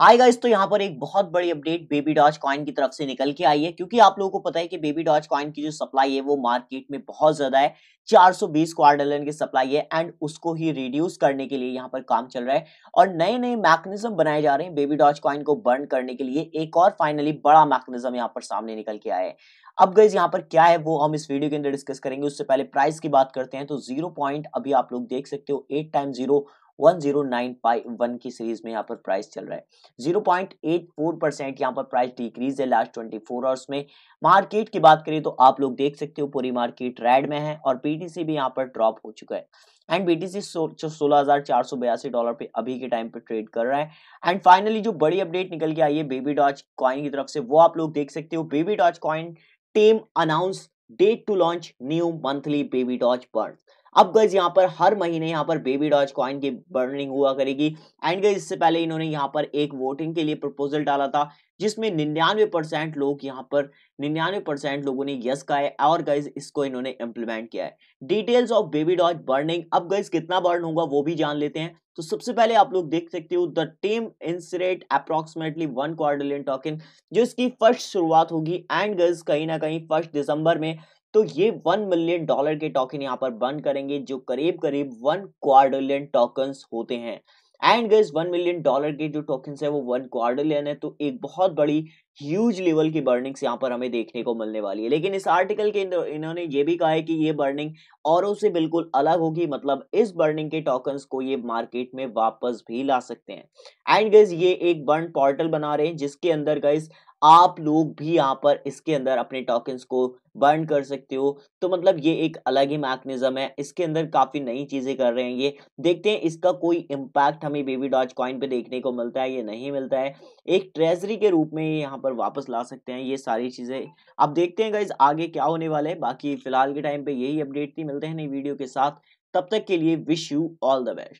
hi guys तो यहाँ पर एक बहुत बड़ी अपडेट बेबी डॉज कॉइन की तरफ से निकल के आई है क्योंकि आप लोगों को पता है कि बेबी डॉज कॉइन की जो सप्लाई है वो मार्केट में बहुत ज्यादा है 420 क्वार डॉलर की सप्लाई है एंड उसको ही रिड्यूस करने के लिए यहाँ पर काम चल रहा है और नए नए मैकेनिज्म बनाए जा रहे हैं बेबी डॉज कॉइन को बर्न करने के लिए एक और फाइनली बड़ा मैकेनिज्म यहाँ पर सामने निकल के आया है अब गई यहाँ पर क्या है वो हम इस वीडियो के अंदर डिस्कस करेंगे उससे पहले प्राइस की बात करते हैं तो जीरो पॉइंट अभी आप लोग देख सकते हो एट टाइम जीरो 1.0951 की सीरीज में यहाँ पर प्राइस चल रहा है 0.84 परसेंट यहाँ पर प्राइस डिक्रीज है लास्ट 24 फोर आवर्स में मार्केट की बात करें तो आप लोग देख सकते हो पूरी मार्केट रेड में है और बीटीसी भी यहाँ पर ड्रॉप हो चुका है एंड बीटीसी जो सोलह डॉलर पे अभी के टाइम पे ट्रेड कर रहा है एंड फाइनली जो बड़ी अपडेट निकल के आई है बेबी डॉच कॉइन की तरफ से वो आप लोग देख सकते हो baby doge coin team announce date to launch new monthly baby doge burn अब गज यहाँ पर हर महीने यहाँ पर बेबी डॉज कॉइन की बर्निंग हुआ करेगी एंड गज इससे पहले इन्होंने यहाँ पर एक वोटिंग के लिए प्रपोजल डाला था जिसमें निन्यानवे परसेंट लोग यहाँ पर निन्यानवे परसेंट लोगों ने यस कहा है और गैस इसको इन्होंने इम्प्लीमेंट किया है details of baby doge burning अब गैस कितना बर्न होगा वो भी जान लेते हैं तो सबसे पहले आप लोग देख सकते हो the team incinerate approximately one quadrillion tokens जो इसकी फर्स्ट शुरुआत होगी एंड गैस कहीं ना कहीं फर्स्ट दिसंबर में तो ये वन मिलियन डॉलर के टोकन यहाँ पर बर्न करेंगे जो करीब करीब वन क्वारिलियन टोकन होते हैं एंड गज वन मिलियन डॉलर के जो टोकन है वो वन क्वारिलियन है तो एक बहुत बड़ी ह्यूज लेवल की बर्निंग्स यहाँ पर हमें देखने को मिलने वाली है लेकिन इस आर्टिकल के इन्होंने ये भी कहा है कि ये बर्निंग औरों से बिल्कुल अलग होगी मतलब इस बर्निंग के टोकन्स को ये मार्केट में वापस भी ला सकते हैं एंड गैस ये एक बर्न पोर्टल बना रहे हैं जिसके अंदर गैस आप लोग भी यहाँ पर इसके अंदर अपने टॉकन्स को बर्न कर सकते हो तो मतलब ये एक अलग ही मैकनिज़म है इसके अंदर काफ़ी नई चीज़ें कर रहे हैं ये देखते हैं इसका कोई इम्पैक्ट हमें बेबी डॉच कॉइन पे देखने को मिलता है ये नहीं मिलता है एक ट्रेजरी के रूप में ये यहाँ पर पर वापस ला सकते हैं ये सारी चीज़ें अब देखते हैं गाइज आगे क्या होने वाला है बाकी फिलहाल के टाइम पे यही अपडेट थी मिलते हैं नई वीडियो के साथ तब तक के लिए wish you all the best